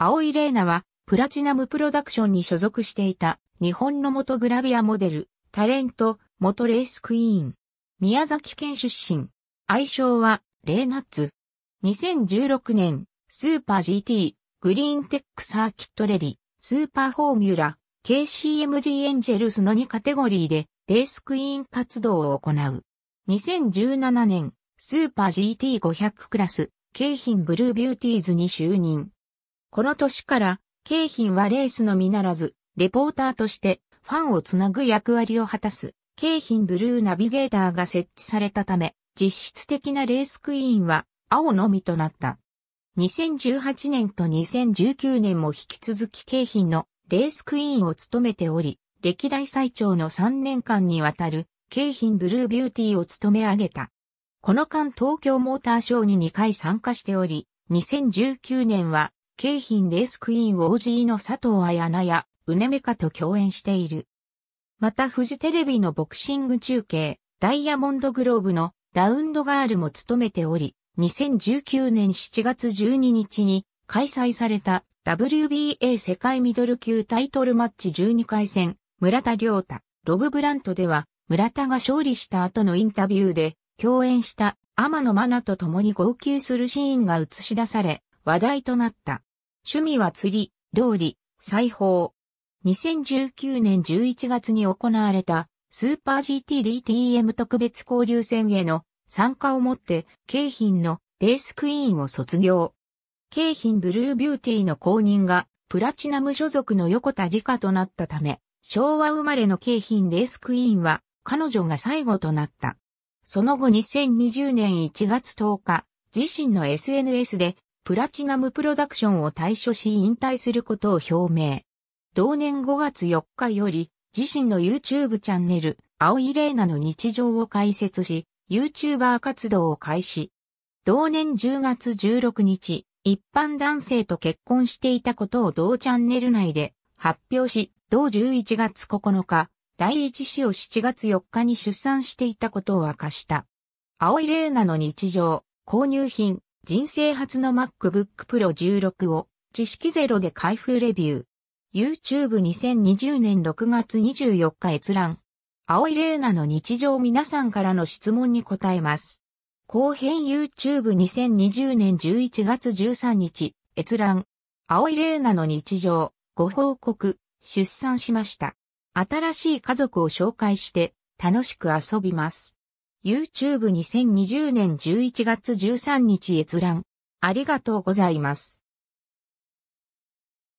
青井玲奈は、プラチナムプロダクションに所属していた、日本の元グラビアモデル、タレント、元レースクイーン。宮崎県出身。愛称は、レイナッツ。2016年、スーパー GT、グリーンテックサーキットレディ、スーパーフォーミュラ、KCMG エンジェルスの2カテゴリーで、レースクイーン活動を行う。2017年、スーパー GT500 クラス、京浜ブルービューティーズに就任。この年から、京浜はレースのみならず、レポーターとしてファンをつなぐ役割を果たす、京浜ブルーナビゲーターが設置されたため、実質的なレースクイーンは青のみとなった。2018年と2019年も引き続き京浜のレースクイーンを務めており、歴代最長の3年間にわたる京浜ブルービューティーを務め上げた。この間東京モーターショーに2回参加しており、2019年は京浜レースクイーン OG の佐藤彩菜や、うねめかと共演している。またフジテレビのボクシング中継、ダイヤモンドグローブのラウンドガールも務めており、2019年7月12日に開催された WBA 世界ミドル級タイトルマッチ12回戦、村田良太、ロブブラントでは、村田が勝利した後のインタビューで、共演した天野真奈と共に号泣するシーンが映し出され、話題となった。趣味は釣り、料理、裁縫。2019年11月に行われたスーパー GTDTM 特別交流戦への参加をもって京浜のレースクイーンを卒業。京浜ブルービューティーの公認がプラチナム所属の横田理香となったため、昭和生まれの京浜レースクイーンは彼女が最後となった。その後2020年1月10日、自身の SNS でプラチナムプロダクションを退所し引退することを表明。同年5月4日より、自身の YouTube チャンネル、青井玲奈の日常を開設し、YouTuber 活動を開始。同年10月16日、一般男性と結婚していたことを同チャンネル内で発表し、同11月9日、第一子を7月4日に出産していたことを明かした。青井玲奈の日常、購入品、人生初の MacBook Pro 16を知識ゼロで開封レビュー。YouTube2020 年6月24日閲覧。青いレーナの日常皆さんからの質問に答えます。後編 YouTube2020 年11月13日閲覧。青いレーナの日常ご報告出産しました。新しい家族を紹介して楽しく遊びます。YouTube2020 年11月13日閲覧。ありがとうございます。